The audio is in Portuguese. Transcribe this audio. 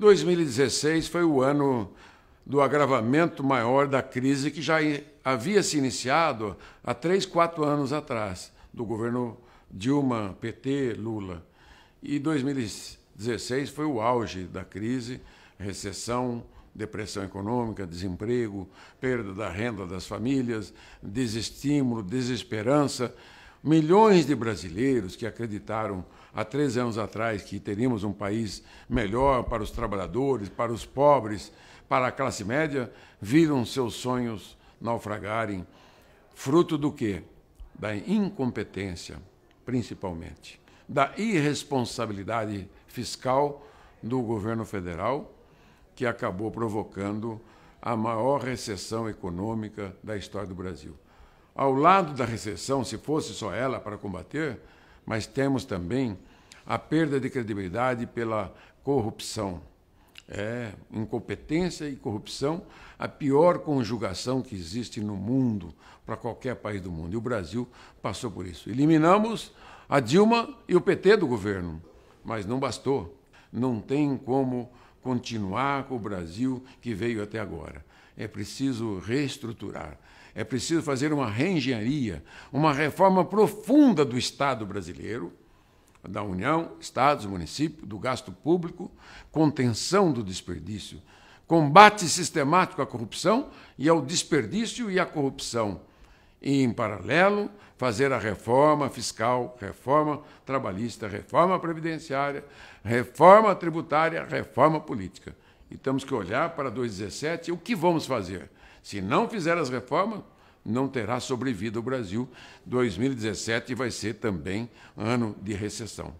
2016 foi o ano do agravamento maior da crise que já havia se iniciado há três, quatro anos atrás, do governo Dilma, PT, Lula. E 2016 foi o auge da crise, recessão, depressão econômica, desemprego, perda da renda das famílias, desestímulo, desesperança. Milhões de brasileiros que acreditaram há três anos atrás que teríamos um país melhor para os trabalhadores, para os pobres, para a classe média, viram seus sonhos naufragarem, fruto do quê? Da incompetência, principalmente, da irresponsabilidade fiscal do governo federal, que acabou provocando a maior recessão econômica da história do Brasil ao lado da recessão, se fosse só ela para combater, mas temos também a perda de credibilidade pela corrupção. É, incompetência e corrupção, a pior conjugação que existe no mundo, para qualquer país do mundo. E o Brasil passou por isso. Eliminamos a Dilma e o PT do governo, mas não bastou. Não tem como continuar com o Brasil que veio até agora. É preciso reestruturar, é preciso fazer uma reengenharia, uma reforma profunda do Estado brasileiro, da União, Estados, municípios, do gasto público, contenção do desperdício, combate sistemático à corrupção e ao desperdício e à corrupção e, em paralelo, fazer a reforma fiscal, reforma trabalhista, reforma previdenciária, reforma tributária, reforma política. E temos que olhar para 2017 o que vamos fazer. Se não fizer as reformas, não terá sobrevida o Brasil. 2017 vai ser também ano de recessão.